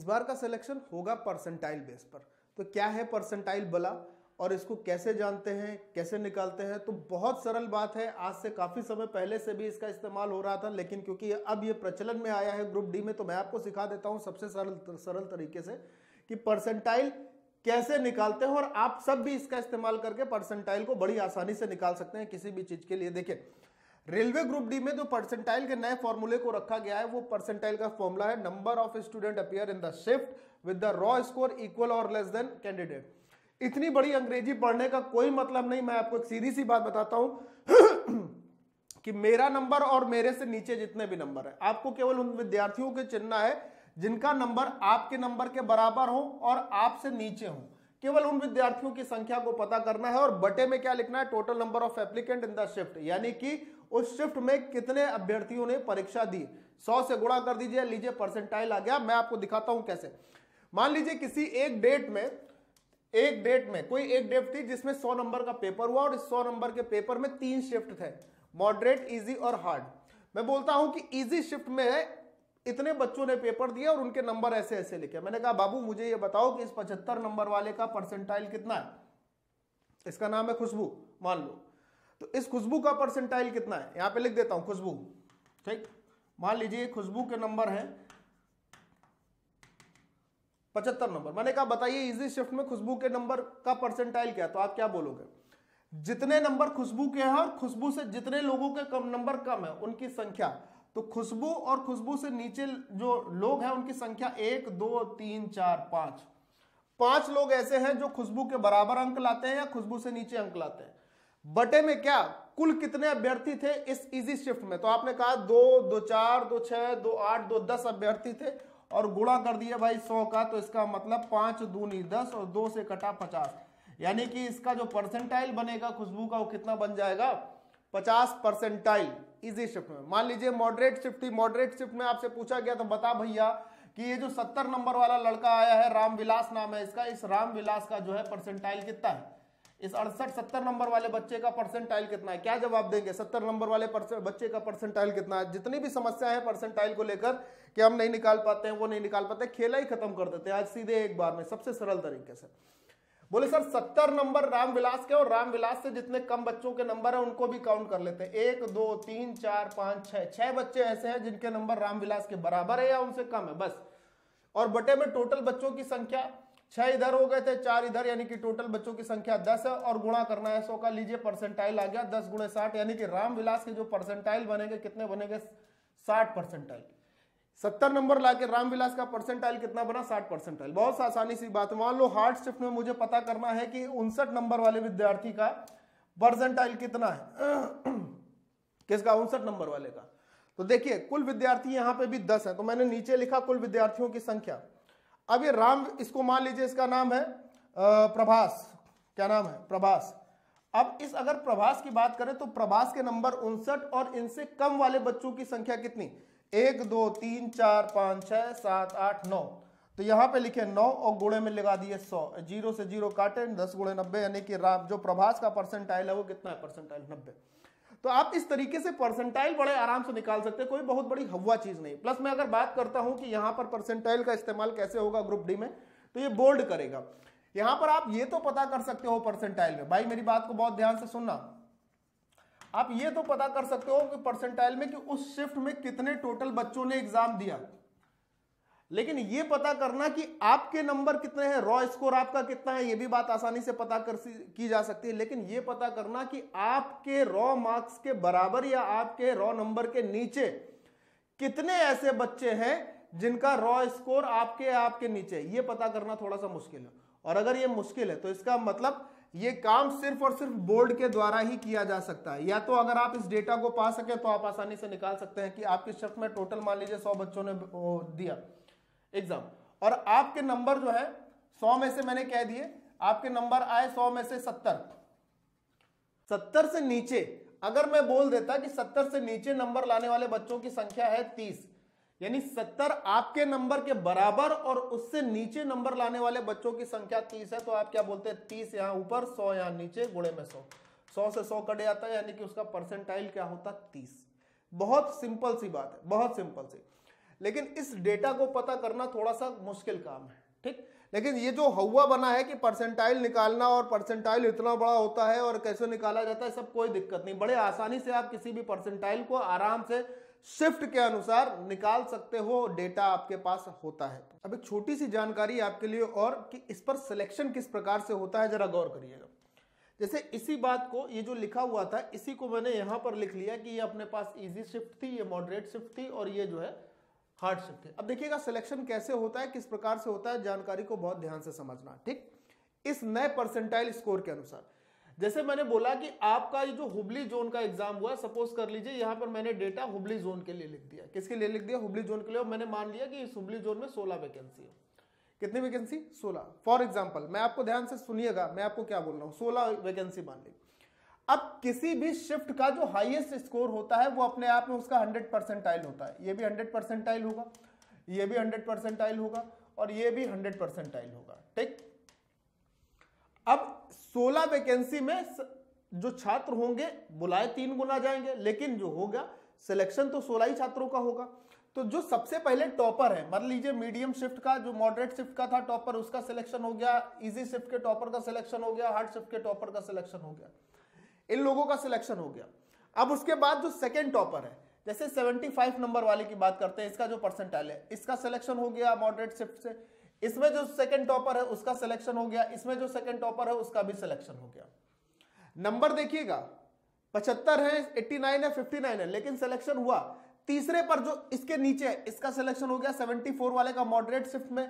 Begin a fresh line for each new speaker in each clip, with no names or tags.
इस बार का सिलेक्शन होगा परसेंटाइल बेस पर तो क्या है परसेंटाइल बला और इसको कैसे जानते हैं कैसे निकालते हैं तो बहुत सरल बात है आज से काफ़ी समय पहले से भी इसका इस्तेमाल हो रहा था लेकिन क्योंकि अब ये प्रचलन में आया है ग्रुप डी में तो मैं आपको सिखा देता हूँ सबसे सरल सरल तरीके से कि परसेंटाइल कैसे निकालते हैं और आप सब भी इसका इस्तेमाल करके परसेंटाइल को बड़ी आसानी से निकाल सकते हैं किसी भी चीज़ के लिए देखें रेलवे ग्रुप डी में जो परसेंटाइल के नए फॉर्मूले को रखा गया है वो परसेंटाइल का फॉर्मूला है number of student appear in the shift with the raw score equal और लेस देन कैंडिडेट इतनी बड़ी अंग्रेजी पढ़ने का कोई मतलब नहीं मैं आपको एक सीधी सी बात बताता हूं कि मेरा नंबर और मेरे से नीचे जितने भी नंबर है आपको केवल उन विद्यार्थियों के चिन्हना है जिनका नंबर आपके नंबर के बराबर हो और आपसे नीचे हो केवल उन विद्यार्थियों की संख्या को पता करना है और बटे में क्या लिखना है total number of applicant in the shift यानी कि उस शिफ्ट में कितने अभ्यर्थियों ने परीक्षा दी सौ से गुणा कर दीजिए लीजिए परसेंटाइल आ गया मैं आपको दिखाता हूं कैसे मान लीजिए किसी एक डेट में एक डेट में कोई एक डेट थी जिसमें सौ नंबर का पेपर हुआ और इस सौ नंबर के पेपर में तीन शिफ्ट थे मॉडरेट इजी और हार्ड मैं बोलता हूं कि इजी शिफ्ट में इतने बच्चों ने पेपर दिया और उनके नंबर ऐसे ऐसे लिखे मैंने कहा बाबू मुझे ये बताओ कि इस पचहत्तर नंबर वाले का परसेंटाइल कितना है इसका नाम है खुशबू मान लो तो इस खुशबू का परसेंटाइल कितना है यहां पे लिख देता हूं खुशबू ठीक मान लीजिए खुशबू के नंबर है पचहत्तर नंबर मैंने कहा बताइए इजी शिफ्ट में खुशबू के नंबर का परसेंटाइल क्या है तो आप क्या बोलोगे जितने नंबर खुशबू के हैं और खुशबू से जितने लोगों के कम नंबर कम है उनकी संख्या तो खुशबू और खुशबू से नीचे जो लोग हैं उनकी संख्या एक दो तीन चार पांच पांच लोग ऐसे हैं जो खुशबू के बराबर अंक लाते हैं या खुशबू से नीचे अंक लाते हैं बटे में क्या कुल कितने अभ्यर्थी थे इस इजी शिफ्ट में तो आपने कहा दो दो चार दो छह दो आठ दो दस अभ्यर्थी थे और गुणा कर दिया भाई सौ का तो इसका मतलब पांच दूनी दस और दो से कटा पचास यानी कि इसका जो परसेंटाइल बनेगा खुशबू का वो कितना बन जाएगा पचास परसेंटाइल इजी शिफ्ट में मान लीजिए मॉडरेट शिफ्ट थी मॉडरेट शिफ्ट में आपसे पूछा गया तो बता भैया कि ये जो सत्तर नंबर वाला लड़का आया है रामविलास नाम है इसका इस रामविलास का जो है परसेंटाइल कितना है इस अड़सठ सत्तर नंबर वाले बच्चे का परसेंटाइल कितना है क्या जवाब देंगे सत्तर नंबर वाले बच्चे का परसेंटाइल कितना है जितनी भी समस्या है परसेंटाइल को लेकर कि हम नहीं निकाल पाते हैं वो नहीं निकाल पाते खेला ही खत्म कर देते हैं आज सीधे एक बार में सबसे सरल तरीके से बोले सर सत्तर नंबर रामविलास के और रामविलास से जितने कम बच्चों के नंबर है उनको भी काउंट कर लेते हैं एक दो तीन चार पांच छह छह बच्चे ऐसे हैं जिनके नंबर रामविलास के बराबर है या उनसे कम है बस और बटे में टोटल बच्चों की संख्या छह इधर हो गए थे चार इधर यानी कि टोटल बच्चों की संख्या दस है और गुणा करना है सो का लीजिए परसेंटाइल आ गया दस गुणे साठ यानी कि रामविलास के जो परसेंटाइल बनेंगे कितने बनेंगे साठ परसेंटाइल सत्तर नंबर लाके रामविलास का परसेंटाइल कितना बना साठ परसेंटाइल बहुत आसानी सी बात मान लो हार्ड शिफ्ट में मुझे पता करना है कि उनसठ नंबर वाले विद्यार्थी का परसेंटाइल कितना है किसका उनसठ नंबर वाले का तो देखिए कुल विद्यार्थी यहां पे भी दस है तो मैंने नीचे लिखा कुल विद्यार्थियों की संख्या अब ये राम इसको मान लीजिए इसका नाम है प्रभास क्या नाम है प्रभास अब इस अगर प्रभास की बात करें तो प्रभास के नंबर उनसठ और इनसे कम वाले बच्चों की संख्या कितनी एक दो तीन चार पांच छह सात आठ नौ तो यहां पे लिखे नौ और गुड़े में लगा दिए सौ जीरो से जीरो काटे दस गुड़े नब्बे यानी कि राम जो प्रभास का परसेंटाइल है वो कितना है परसेंटाइल नब्बे तो आप इस तरीके से परसेंटाइल बड़े आराम से निकाल सकते हैं कोई बहुत बड़ी हवा चीज नहीं प्लस मैं अगर बात करता हूं कि यहां पर परसेंटाइल का इस्तेमाल कैसे होगा ग्रुप डी में तो ये बोल्ड करेगा यहां पर आप ये तो पता कर सकते हो परसेंटाइल में भाई मेरी बात को बहुत ध्यान से सुनना आप ये तो पता कर सकते हो कि परसेंटाइल में कि उस शिफ्ट में कितने टोटल बच्चों ने एग्जाम दिया लेकिन यह पता करना कि आपके नंबर कितने हैं रॉ स्कोर आपका कितना है यह भी बात आसानी से पता कर की जा सकती है लेकिन यह पता करना कि आपके रॉ मार्क्स के बराबर या आपके रॉ नंबर के नीचे कितने ऐसे बच्चे हैं जिनका रॉ स्कोर आपके आपके नीचे ये पता करना थोड़ा सा मुश्किल है और अगर ये मुश्किल है तो इसका मतलब ये काम सिर्फ और सिर्फ बोर्ड के द्वारा ही किया जा सकता है या तो अगर आप इस डेटा को पा सके तो आप आसानी से निकाल सकते हैं कि आपके शख्स में टोटल मान लीजिए सौ बच्चों ने दिया एग्जाम और आपके नंबर जो है सौ में से मैंने कह दिए आपके नंबर आए सौ में से सत्तर सत्तर से नीचे अगर मैं बोल देता कि सत्तर से नीचे नंबर लाने वाले बच्चों की संख्या है तीस यानी सत्तर आपके नंबर के बराबर और उससे नीचे नंबर लाने वाले बच्चों की संख्या तीस है तो आप क्या बोलते हैं तीस यहां ऊपर सौ यहां नीचे गुड़े में सौ सौ से सौ कट जाता है यानी कि उसका परसेंटाइल क्या होता तीस बहुत सिंपल सी बात है बहुत सिंपल सी लेकिन इस डेटा को पता करना थोड़ा सा मुश्किल काम है ठीक लेकिन ये जो हवा बना है कि परसेंटाइल निकालना और परसेंटाइल इतना बड़ा होता है और कैसे निकाला जाता है सब कोई दिक्कत नहीं बड़े आसानी से आप किसी भी परसेंटाइल को आराम से शिफ्ट के अनुसार निकाल सकते हो डेटा आपके पास होता है अब एक छोटी सी जानकारी आपके लिए और कि इस पर सिलेक्शन किस प्रकार से होता है जरा गौर करिएगा जैसे इसी बात को ये जो लिखा हुआ था इसी को मैंने यहां पर लिख लिया कि ये अपने पास इजी शिफ्ट थी ये मॉडरेट शिफ्ट थी और ये जो है हार्ड शिफ्ट अब देखिएगा सिलेक्शन कैसे होता है किस प्रकार से होता है जानकारी को बहुत ध्यान से समझना ठीक इस नए परसेंटाइल स्कोर के अनुसार जैसे मैंने बोला कि आपका ये जो हुबली जोन का एग्जाम हुआ सपोज कर लीजिए यहाँ पर मैंने डेटा हुबली जोन के लिए लिख दिया किसके लिए लिख दिया हुबली जोन के लिए और मैंने मान लिया कि इस हुबली जोन में सोलह वैकेंसी है कितनी वैकेंसी सोलह फॉर एग्जाम्पल मैं आपको ध्यान से सुनिएगा मैं आपको क्या बोल रहा हूँ सोलह वैकेंसी मान ली अब किसी भी शिफ्ट का जो हाईएस्ट स्कोर होता है वो अपने आप में उसका हंड्रेड परसेंटाइल होता है ये भी हंड्रेड परसेंटाइल होगा ये भी हंड्रेड परसेंटाइल होगा और ये भी हंड्रेड परसेंटाइल होगा ठीक अब सोलह वैकेंसी में जो छात्र होंगे बुलाए तीन गुना जाएंगे लेकिन जो होगा सिलेक्शन तो सोलह ही छात्रों का होगा तो जो सबसे पहले टॉपर है मान लीजिए मीडियम शिफ्ट का जो मॉडरेट शिफ्ट का था टॉपर उसका सिलेक्शन हो गया इजी शिफ्ट के टॉपर का सिलेक्शन हो गया हार्ड शिफ्ट के टॉपर का सिलेक्शन हो गया इन लोगों का सिलेक्शन हो गया अब उसके बाद जो सेकेंड टॉपर है जैसे 75 नंबर वाले की बात करते हैं इसका जो परसेंटाइल है इसका सिलेक्शन हो गया मॉडरेट शिफ्ट से इसमें जो सेकेंड टॉपर है उसका सिलेक्शन हो गया इसमें जो सेकेंड टॉपर है उसका भी सिलेक्शन हो गया नंबर देखिएगा पचहत्तर है एट्टी नाइन है फिफ्टी नाइन है लेकिन सिलेक्शन हुआ तीसरे पर जो इसके नीचे है इसका सिलेक्शन हो गया सेवेंटी फोर वाले का मॉडरेट शिफ्ट में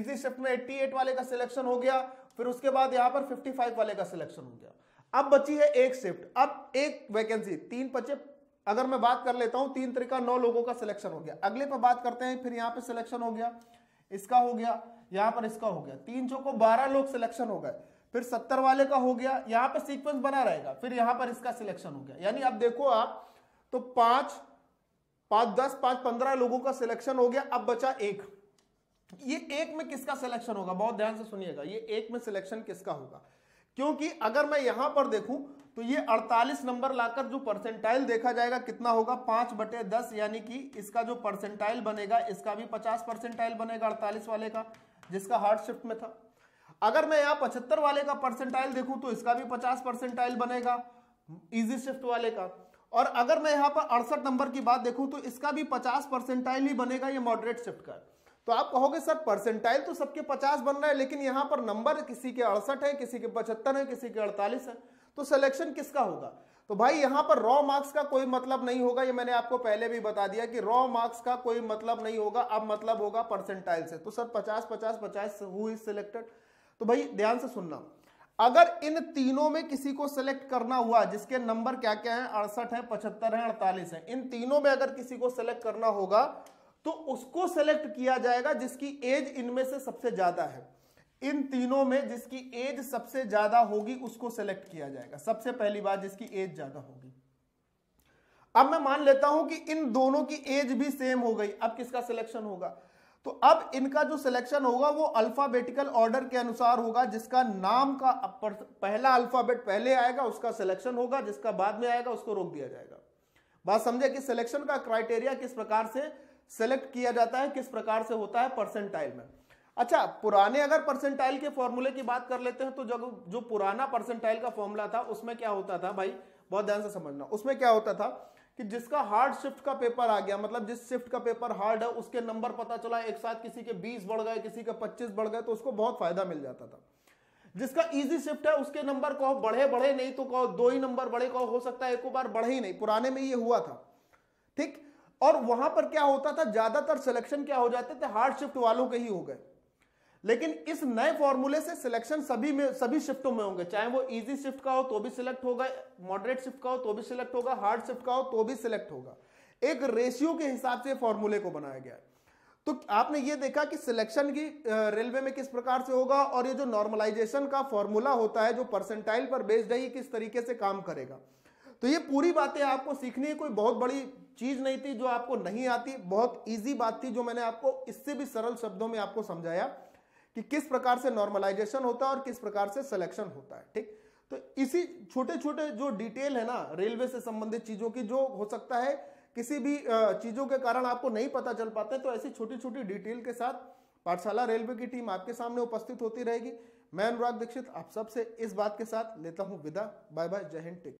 इजी शिफ्ट में एट्टी एट वाले का सिलेक्शन हो गया फिर उसके बाद यहां पर फिफ्टी फाइव वाले का सिलेक्शन हो गया अब बची है एक शिफ्ट अब एक वैकेंसी तीन पचे अगर मैं बात कर लेता हूं तीन तरीका नौ लोगों का सिलेक्शन हो गया अगले पर बात करते हैं फिर यहां पे सिलेक्शन हो गया इसका हो गया यहां पर इसका हो गया तीन चौको बारह लोग सिलेक्शन हो गए फिर सत्तर वाले का हो गया यहां पर सीक्वेंस बना रहेगा फिर यहां पर इसका सिलेक्शन हो गया यानी अब देखो आप तो पांच पांच दस पांच पंद्रह लोगों का सिलेक्शन हो गया अब बचा एक ये एक में किसका सिलेक्शन होगा बहुत ध्यान से सुनिएगा ये एक में सिलेक्शन किसका होगा क्योंकि अगर मैं यहां पर देखूं तो ये 48 नंबर लाकर जो परसेंटाइल देखा जाएगा कितना होगा पांच बटे दस यानी कि इसका जो परसेंटाइल बनेगा इसका भी 50 परसेंटाइल बनेगा 48 वाले का जिसका हार्ड शिफ्ट में था अगर मैं यहाँ पचहत्तर वाले का परसेंटाइल देखूं तो इसका भी 50 परसेंटाइल बनेगा इजी शिफ्ट वाले का और अगर मैं यहाँ पर अड़सठ नंबर की बात देखूं तो इसका भी पचास परसेंटाइल ही बनेगा ये मॉडरेट शिफ्ट का तो आप कहोगे सर परसेंटाइल तो सबके पचास बन रहा है लेकिन यहाँ पर नंबर किसी के अड़सठ है किसी के पचहत्तर है किसी के अड़तालीस है तो सिलेक्शन किसका होगा तो भाई यहाँ पर रॉ मार्क्स का कोई मतलब नहीं होगा ये मैंने आपको पहले भी बता दिया कि रॉ मार्क्स का कोई मतलब नहीं होगा अब मतलब होगा परसेंटाइल से तो सर पचास पचास पचास हु इज सिलेक्टेड तो भाई ध्यान से सुनना अगर इन तीनों में किसी को सिलेक्ट करना हुआ जिसके नंबर क्या क्या है अड़सठ है पचहत्तर है अड़तालीस है इन तीनों में अगर किसी को सिलेक्ट करना होगा तो उसको सेलेक्ट किया जाएगा जिसकी एज इनमें से सबसे ज्यादा है इन तीनों में जिसकी एज सबसे ज्यादा होगी उसको सेलेक्ट किया जाएगा सबसे पहली बात जिसकी एज ज्यादा होगी अब मैं मान लेता हूं कि इन दोनों की एज भी सेम हो गई अब किसका सिलेक्शन होगा तो अब इनका जो सिलेक्शन होगा वो अल्फाबेटिकल ऑर्डर के अनुसार होगा जिसका नाम का पहला अल्फाबेट पहले आएगा उसका सिलेक्शन होगा जिसका बाद में आएगा उसको रोक दिया जाएगा बात समझे कि सिलेक्शन का क्राइटेरिया किस प्रकार से सेलेक्ट किया जाता है किस प्रकार से होता है परसेंटाइल में अच्छा पुराने अगर परसेंटाइल के फॉर्मूले की बात कर लेते हैं तो जब जो पुराना परसेंटाइल का फॉर्मूला था उसमें क्या होता था भाई बहुत ध्यान से समझना उसमें क्या होता था कि जिसका हार्ड शिफ्ट का पेपर आ गया मतलब जिस शिफ्ट का पेपर हार्ड है उसके नंबर पता चला एक साथ किसी के 20 बढ़ गए किसी के 25 बढ़ गए तो उसको बहुत फायदा मिल जाता था जिसका इजी शिफ्ट है उसके नंबर कहो बढ़े बढ़े नहीं तो कहो दो ही नंबर बढ़े कहो हो सकता है एक बार बढ़े ही नहीं पुराने में ये हुआ था ठीक और वहां पर क्या होता था ज्यादातर सिलेक्शन क्या हो जाते थे हार्ड शिफ्ट वालों के ही हो गए लेकिन इस नए फॉर्मूले से सिलेक्शन सभी में सभी शिफ्टों में होंगे चाहे वो इजी शिफ्ट का हो तो भी सिलेक्ट होगा मॉडरेट शिफ्ट का हो तो भी सिलेक्ट होगा हार्ड शिफ्ट का हो तो भी सिलेक्ट होगा एक रेशियो के हिसाब से फॉर्मूले को बनाया गया है तो आपने ये देखा कि सिलेक्शन की रेलवे में किस प्रकार से होगा और ये जो नॉर्मलाइजेशन का फॉर्मूला होता है जो परसेंटाइल पर बेस्ड है ये किस तरीके से काम करेगा तो ये पूरी बातें आपको सीखनी है कोई बहुत बड़ी चीज नहीं थी जो आपको नहीं आती बहुत इजी बात थी जो मैंने आपको इससे भी सरल शब्दों में आपको समझाया कि किस प्रकार से नॉर्मलाइजेशन होता है और किस प्रकार से सिलेक्शन होता है ठीक तो इसी छोटे छोटे जो डिटेल है ना रेलवे से संबंधित चीजों की जो हो सकता है किसी भी चीजों के कारण आपको नहीं पता चल पाते तो ऐसी छोटी छोटी डिटेल के साथ पाठशाला रेलवे की टीम आपके सामने उपस्थित होती रहेगी मैं अनुराग दीक्षित आप सबसे इस बात के साथ लेता हूं विदा बाय बाय जय हिंद टेक